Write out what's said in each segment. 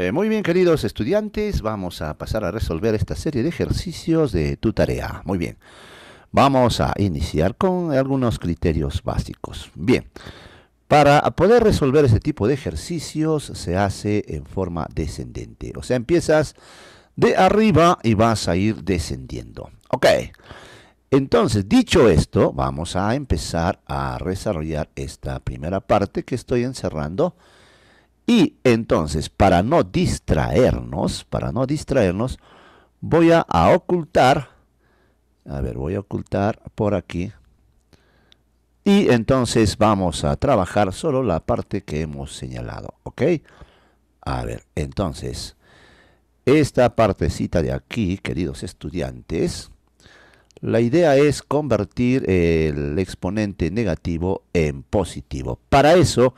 Eh, muy bien, queridos estudiantes, vamos a pasar a resolver esta serie de ejercicios de tu tarea. Muy bien, vamos a iniciar con algunos criterios básicos. Bien, para poder resolver este tipo de ejercicios se hace en forma descendente. O sea, empiezas de arriba y vas a ir descendiendo. Ok, entonces, dicho esto, vamos a empezar a desarrollar esta primera parte que estoy encerrando y entonces, para no distraernos, para no distraernos, voy a, ocultar, a ver, voy a ocultar por aquí. Y entonces vamos a trabajar solo la parte que hemos señalado, ¿ok? A ver, entonces, esta partecita de aquí, queridos estudiantes, la idea es convertir el exponente negativo en positivo. Para eso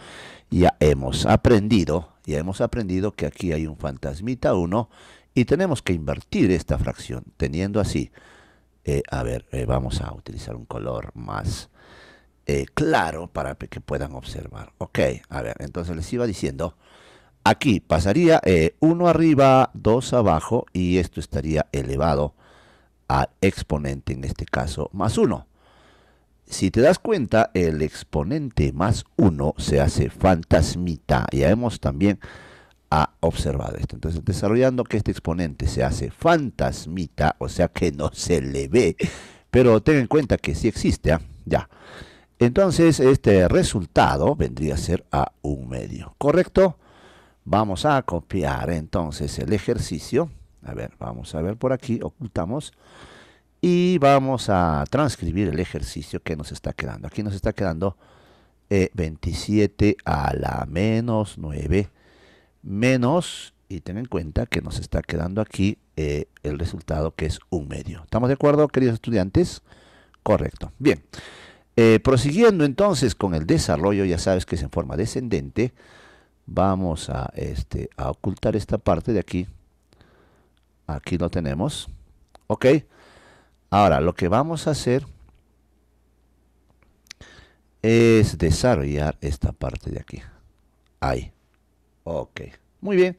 ya hemos aprendido, ya hemos aprendido que aquí hay un fantasmita 1 y tenemos que invertir esta fracción, teniendo así, eh, a ver, eh, vamos a utilizar un color más eh, claro para que puedan observar. Ok, a ver, entonces les iba diciendo, aquí pasaría 1 arriba, 2 abajo y esto estaría elevado al exponente, en este caso, más 1 si te das cuenta, el exponente más 1 se hace fantasmita. Ya hemos también ah, observado esto. Entonces, desarrollando que este exponente se hace fantasmita, o sea que no se le ve, pero ten en cuenta que sí existe, ah, ya. Entonces, este resultado vendría a ser a ah, un medio, ¿correcto? Vamos a copiar entonces el ejercicio. A ver, vamos a ver por aquí, ocultamos y vamos a transcribir el ejercicio que nos está quedando. Aquí nos está quedando 27 eh, a la menos 9 menos, y ten en cuenta que nos está quedando aquí eh, el resultado que es un medio. ¿Estamos de acuerdo, queridos estudiantes? Correcto. Bien, eh, prosiguiendo entonces con el desarrollo, ya sabes que es en forma descendente, vamos a, este, a ocultar esta parte de aquí. Aquí lo tenemos. Ok. Ahora, lo que vamos a hacer es desarrollar esta parte de aquí. Ahí. Ok. Muy bien.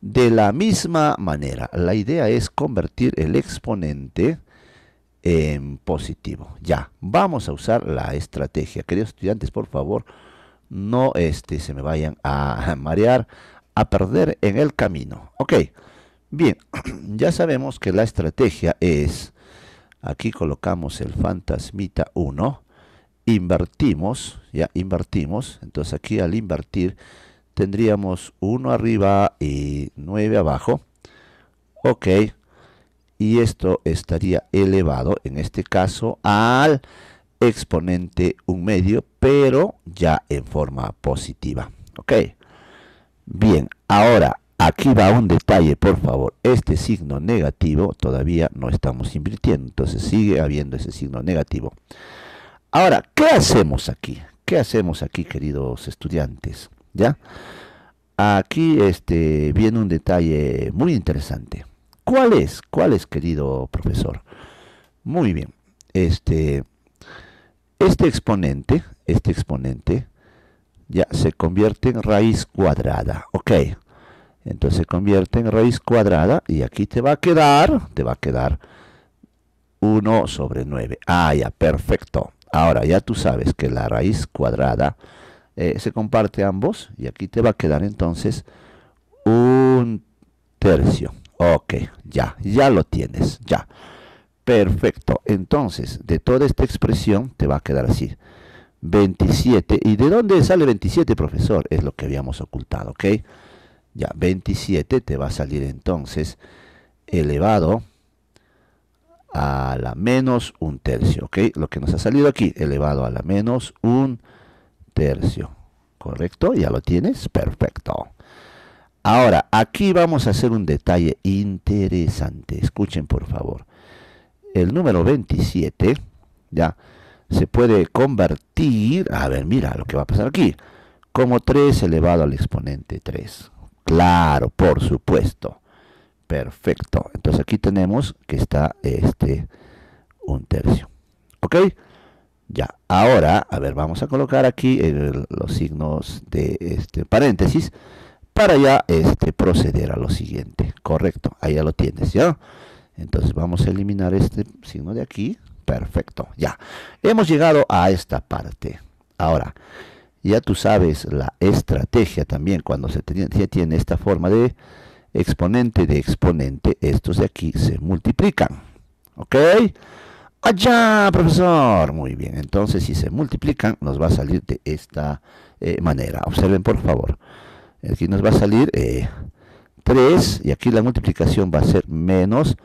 De la misma manera, la idea es convertir el exponente en positivo. Ya, vamos a usar la estrategia. Queridos estudiantes, por favor, no este, se me vayan a marear, a perder en el camino. Ok, bien, ya sabemos que la estrategia es Aquí colocamos el fantasmita 1. Invertimos, ya invertimos. Entonces aquí al invertir tendríamos 1 arriba y 9 abajo. Ok. Y esto estaría elevado, en este caso, al exponente 1 medio, pero ya en forma positiva. Ok. Bien, ahora Aquí va un detalle, por favor. Este signo negativo todavía no estamos invirtiendo, entonces sigue habiendo ese signo negativo. Ahora, ¿qué hacemos aquí? ¿Qué hacemos aquí, queridos estudiantes? ¿Ya? Aquí este, viene un detalle muy interesante. ¿Cuál es? ¿Cuál es, querido profesor? Muy bien. Este, este exponente, este exponente, ya se convierte en raíz cuadrada. Ok. Entonces se convierte en raíz cuadrada y aquí te va a quedar, te va a quedar 1 sobre 9. Ah, ya, perfecto. Ahora ya tú sabes que la raíz cuadrada eh, se comparte ambos y aquí te va a quedar entonces un tercio. Ok, ya, ya lo tienes, ya. Perfecto. Entonces, de toda esta expresión te va a quedar así. 27. ¿Y de dónde sale 27, profesor? Es lo que habíamos ocultado, ¿ok? Ya, 27 te va a salir entonces elevado a la menos un tercio, ¿ok? Lo que nos ha salido aquí, elevado a la menos un tercio, ¿correcto? ¿Ya lo tienes? Perfecto. Ahora, aquí vamos a hacer un detalle interesante. Escuchen, por favor. El número 27, ¿ya? Se puede convertir, a ver, mira lo que va a pasar aquí, como 3 elevado al exponente 3. Claro, por supuesto. Perfecto. Entonces aquí tenemos que está este un tercio. ¿Ok? Ya. Ahora, a ver, vamos a colocar aquí los signos de este paréntesis para ya este, proceder a lo siguiente. Correcto. Ahí ya lo tienes, ¿ya? Entonces vamos a eliminar este signo de aquí. Perfecto. Ya. Hemos llegado a esta parte. Ahora, ya tú sabes la estrategia también, cuando se tiene, tiene esta forma de exponente de exponente, estos de aquí se multiplican. ¿Ok? ¡Allá, profesor! Muy bien, entonces si se multiplican nos va a salir de esta eh, manera. Observen, por favor. Aquí nos va a salir 3 eh, y aquí la multiplicación va a ser menos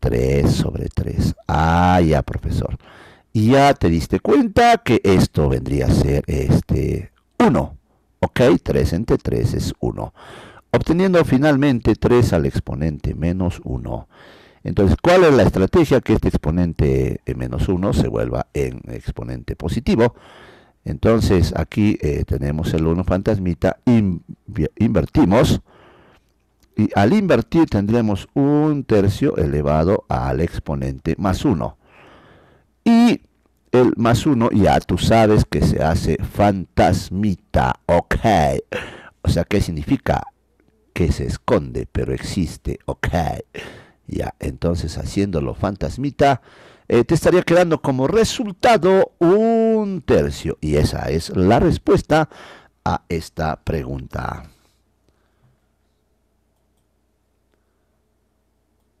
3 sobre 3. ¡Ah, ya, profesor! y ya te diste cuenta que esto vendría a ser este 1. ¿Ok? 3 entre 3 es 1. Obteniendo finalmente 3 al exponente menos 1. Entonces, ¿cuál es la estrategia? Que este exponente eh, menos 1 se vuelva en exponente positivo. Entonces, aquí eh, tenemos el 1 fantasmita, invertimos. Y al invertir tendremos un tercio elevado al exponente más 1. Y el más uno, ya tú sabes que se hace fantasmita, ok. O sea, ¿qué significa? Que se esconde, pero existe, ok. Ya, entonces haciéndolo fantasmita, eh, te estaría quedando como resultado un tercio. Y esa es la respuesta a esta pregunta.